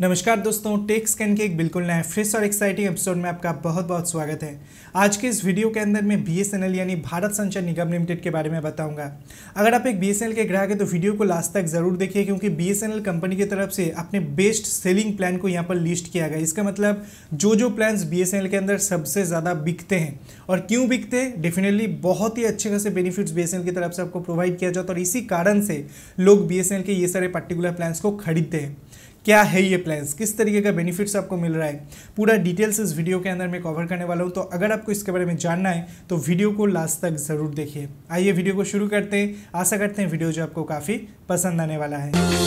नमस्कार दोस्तों take scan के एक बिल्कुल नए फ्रेश और एक्साइटिंग एपिसोड में आपका बहुत बहुत स्वागत है आज के इस वीडियो के अंदर मैं बी यानी भारत संचार निगम लिमिटेड के बारे में बताऊंगा अगर आप एक बी के ग्राहक हैं तो वीडियो को लास्ट तक ज़रूर देखिए क्योंकि बी कंपनी की तरफ से अपने बेस्ट सेलिंग प्लान को यहाँ पर लिस्ट किया गया इसका मतलब जो जो प्लान्स बी के अंदर सबसे ज़्यादा बिकते हैं और क्यों बिकते हैं डेफिनेटली बहुत ही अच्छे खासे बेनिफिट्स बी की तरफ से आपको प्रोवाइड किया जाता है और इसी कारण से लोग बी के ये सारे पर्टिकुलर प्लान्स को खरीदते हैं क्या है ये प्लान्स किस तरीके का बेनिफिट्स आपको मिल रहा है पूरा डिटेल्स इस वीडियो के अंदर मैं कवर करने वाला हूँ तो अगर आपको इसके बारे में जानना है तो वीडियो को लास्ट तक ज़रूर देखिए आइए वीडियो को शुरू करते हैं आशा करते हैं वीडियो जो आपको काफ़ी पसंद आने वाला है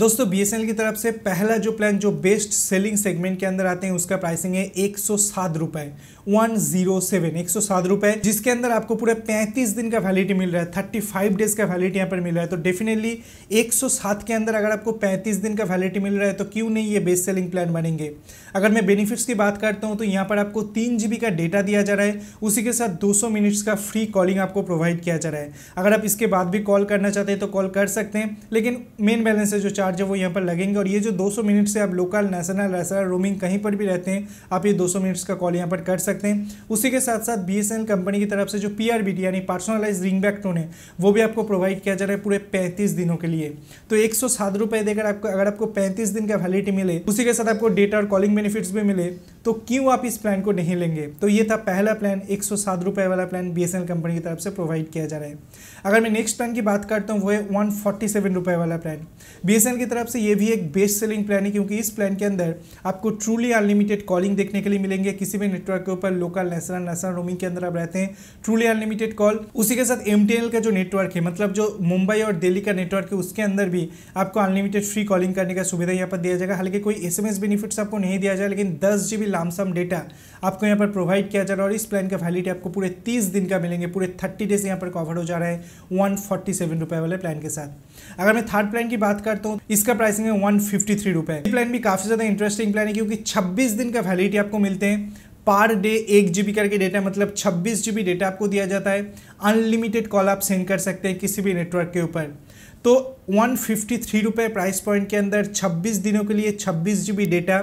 दोस्तों बी की तरफ से पहला जो प्लान जो बेस्ट सेलिंग सेगमेंट के अंदर आते हैं उसका प्राइसिंग है एक सौ सात रुपए वन जीरो सेवन एक सौ सात रुपए जिसके अंदर आपको पूरे पैंतीस दिन का वैलिडिटी मिल रहा है थर्टी फाइव डेज का वैलिडिटी यहाँ पर मिल रहा है तो डेफिनेटली एक सौ सात के अंदर अगर आपको पैंतीस दिन का वैलिडिटी मिल रहा है तो क्यों नहीं ये बेस्ट सेलिंग प्लान बनेंगे अगर मैं बेनिफिट्स की बात करता हूँ तो यहाँ पर आपको तीन जीबी का डेटा दिया जा रहा है उसी के साथ दो मिनट्स का फ्री कॉलिंग आपको प्रोवाइड किया जा रहा है अगर आप इसके बाद भी कॉल करना चाहते हैं तो कॉल कर सकते हैं लेकिन मेन बैलेंस है जो चार चार्ज है वो यहाँ पर लगेंगे और ये जो 200 मिनट से आप लोकल नेशनल रेसलर रोमिंग कहीं पर भी रहते हैं आप ये 200 मिनट्स का कॉल यहाँ पर कर सकते हैं उसी के साथ साथ बी कंपनी की तरफ से जो पी यानी पर्सनलाइज रिंग बैक टोन है वो भी आपको प्रोवाइड किया जा रहा है पूरे पैंतीस दिनों के लिए तो एक देकर आपको अगर आपको पैंतीस दिन का वैलिडिटी मिले उसी के साथ आपको डेटा और कॉलिंग बेनिफिट्स भी मिले तो क्यों आप इस प्लान को नहीं लेंगे तो ये था पहला प्लान एक सौ वाला प्लान बी कंपनी की तरफ से प्रोवाइड किया जा रहा है अगर मैं नेक्स्ट प्लान की बात करता हूँ वो है वन वाला प्लान बी की तरफ से ये भी एक बेस्ट सेलिंग प्लान है क्योंकि इस प्लान के अंदर आपको ट्रूली अनलिमिटेड कॉलिंग देखने के लिए मिलेंगे किसी भी नेटवर्क के ऊपर लोकल नेशनल नेशनल रोमिंग के अंदर आप रहते हैं ट्रूली अनलिमिटेड कॉल उसी के साथ एम का जो नेटवर्क है मतलब जो मुंबई और दिल्ली का नेटवर्क है उसके अंदर भी आपको अनलिमिटेड फ्री कॉलिंग करने का सुविधा यहाँ पर दिया जाएगा हालांकि कोई एस बेनिफिट्स आपको नहीं दिया जाएगा लेकिन दस जीबी लामसम डेटा आपको यहाँ पर प्रोवाइड किया जा रहा है और इस प्लान का वैलिडिटी आपको पूरे तीस दिन का मिलेंगे पूरे थर्टी डेज यहाँ पर कवर हो जा रहा है वन फोर्टी सेवन रुपये वाले प्लान के साथ अगर मैं थर्ड प्लान की बात करता हूँ इसका प्राइसिंग है वन फिफ्टी थ्री रुपये प्लान भी काफ़ी ज़्यादा इंटरेस्टिंग प्लान है क्योंकि छब्बीस दिन का वैलिडिटी आपको मिलते हैं पर डे एक जी करके डेटा मतलब छब्बीस जी डेटा आपको दिया जाता है अनलिमिटेड कॉल आप सेंड कर सकते हैं किसी भी नेटवर्क के ऊपर तो वन फिफ्टी थ्री रुपये प्राइस पॉइंट के अंदर 26 दिनों के लिए छब्बीस जी डेटा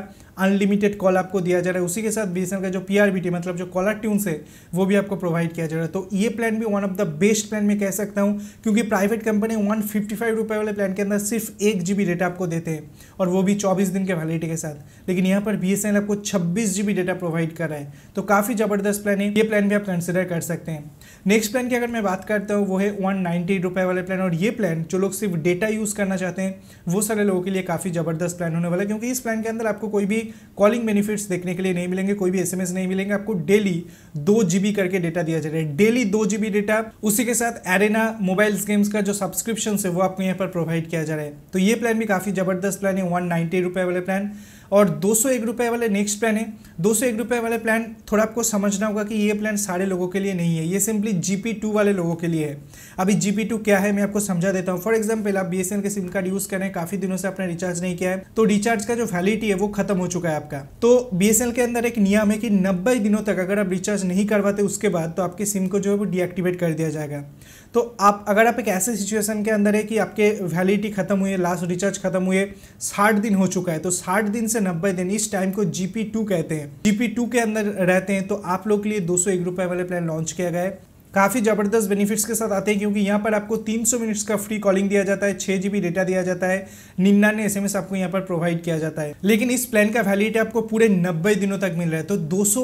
अनलिमिटेड कॉल आपको दिया जा रहा है उसी के साथ बी का जो पी मतलब जो कॉलर ट्यून्स है वो भी आपको प्रोवाइड किया जा रहा है तो ये प्लान भी one of the best plan मैं कह सकता हूँ क्योंकि private company one fifty five वाले प्लान के अंदर सिर्फ एक जी बी डेटा आपको देते हैं और वो भी चौबीस दिन के वैलिडिटी के साथ लेकिन यहाँ पर बी एस एल आपको छब्बीस जी बी डेटा प्रोवाइड कर रहा है तो काफ़ी ज़बरदस्त प्लान है ये प्लान भी आप कंसिडर कर सकते हैं नेक्स्ट प्लान की अगर मैं बात करता हूँ वो है वन नाइन्टी रुपये वाले प्लान और ये प्लान जो लोग सिर्फ डेटा यूज़ करना चाहते हैं वो सारे लोगों के लिए काफ़ी ज़बरदस्त प्लान होने वाला है क्योंकि इस प्लान के अंदर आपको कोई भी कॉलिंग बेनिफिट्स देखने के लिए नहीं मिलेंगे कोई भी एसएमएस नहीं मिलेंगे आपको डेली दो जीबी करके डेटा दिया जा रहा है डेली दो जीबी डेटा उसी के साथ एरेना मोबाइल गेम्स का जो सब्सक्रिप्शन है वो आपको यहाँ पर प्रोवाइड किया जा रहा है तो ये प्लान भी काफ़ी ज़बरदस्त प्लान है वन नाइन्टी वाले प्लान और दो सौ एक वाले नेक्स्ट प्लान है दो सौ एक वाले प्लान थोड़ा आपको समझना होगा कि ये प्लान सारे लोगों के लिए नहीं है ये सिंपली जी पी टू वाले लोगों के लिए है अभी जी पी टू क्या है मैं आपको समझा देता हूँ फॉर एग्जाम्पल आप बी एस एन के सिम कार्ड यूज़ करें काफ़ी दिनों से आपने रिचार्ज नहीं किया है तो रिचार्ज का जो वैलिडिटी है वो खत्म हो चुका है आपका तो बी एस के अंदर एक नियम है कि नब्बे दिनों तक अगर आप रिचार्ज नहीं करवाते उसके बाद तो आपके सिम को जो है वो डीएक्टिवेट कर दिया जाएगा तो आप अगर आप एक ऐसे सिचुएशन के अंदर है कि आपके वैलिडिटी खत्म हुई है लास्ट रिचार्ज खत्म हुए साठ दिन हो चुका है तो साठ दिन से नब्बे दिन इस टाइम को जीपी टू कहते हैं जीपी टू के अंदर रहते हैं तो आप लोग के लिए दो सौ एक रुपए वाले प्लान लॉन्च किया गया है काफ़ी ज़बरदस्त बेनिफिट्स के साथ आते हैं क्योंकि यहाँ पर आपको 300 मिनट्स का फ्री कॉलिंग दिया जाता है छः जी डेटा दिया जाता है निन्यानवे एस आपको यहाँ पर प्रोवाइड किया जाता है लेकिन इस प्लान का वैलिडिटी आपको पूरे नब्बे दिनों तक मिल रहा है तो दो सौ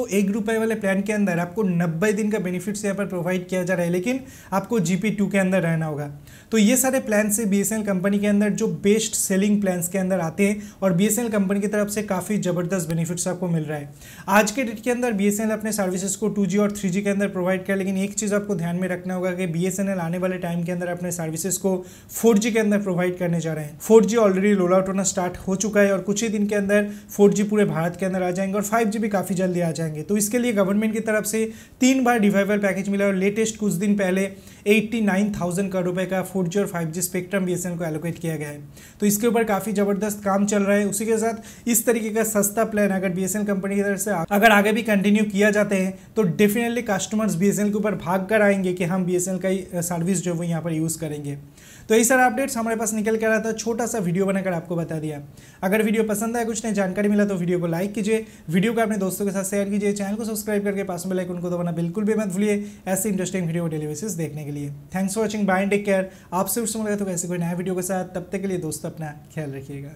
वाले प्लान के अंदर आपको नब्बे दिन का बेनिफिट्स यहाँ पर प्रोवाइड किया जा रहा है लेकिन आपको जी के अंदर रहना होगा तो ये सारे प्लान से बी कंपनी के अंदर जो बेस्ट सेलिंग प्लान के अंदर आते हैं और बी कंपनी की तरफ से काफ़ी ज़बरदस्त बेनिफिट्स आपको मिल रहा है आज के डेट के अंदर बी अपने सर्विसेज को टू और थ्री के अंदर प्रोवाइड किया लेकिन एक चीज़ आप आपको ध्यान में रखना होगा कि बी आने वाले टाइम के अंदर अपने सर्विसेज को फोर के अंदर प्रोवाइड करने जा रहे हैं फोर ऑलरेडी रोल आउट होना स्टार्ट हो चुका है और कुछ ही दिन के अंदर फोर पूरे भारत के अंदर आ जाएंगे और फाइव भी काफ़ी जल्दी आ जाएंगे तो इसके लिए गवर्नमेंट की तरफ से तीन बार डिवाइवर पैकेज मिला और लेटेस्ट कुछ दिन पहले 89,000 करोड़ रुपए का 4G और 5G स्पेक्ट्रम बी को एलोकेट किया गया है तो इसके ऊपर काफ़ी ज़बरदस्त काम चल रहा है उसी के साथ इस तरीके का सस्ता प्लान अगर बी कंपनी की तरफ से अगर आगे भी कंटिन्यू किया जाते हैं तो डेफिनेटली कस्टमर्स बी के ऊपर भाग कर आएंगे कि हम बी का सर्विस जो है वो यहाँ पर यूज़ करेंगे तो यही सारा अपडेट्स हमारे पास निकल कर रहा था छोटा सा वीडियो बनाकर आपको बता दिया अगर वीडियो पसंद आया कुछ नई जानकारी मिला तो वीडियो को लाइक कीजिए वीडियो को अपने दोस्तों के साथ शेयर कीजिए चैनल को सब्सक्राइब करके पास में लाइक उनको दबाना बिल्कुल भी मत भूलिए ऐसे इंटरेस्टिंग वीडियो डेली बेसिस देखने के लिए thanks for watching bye take care आपसे उससे रहे तो ऐसे कोई नया वीडियो के साथ तब तक के लिए दोस्तों अपना ख्याल रखिएगा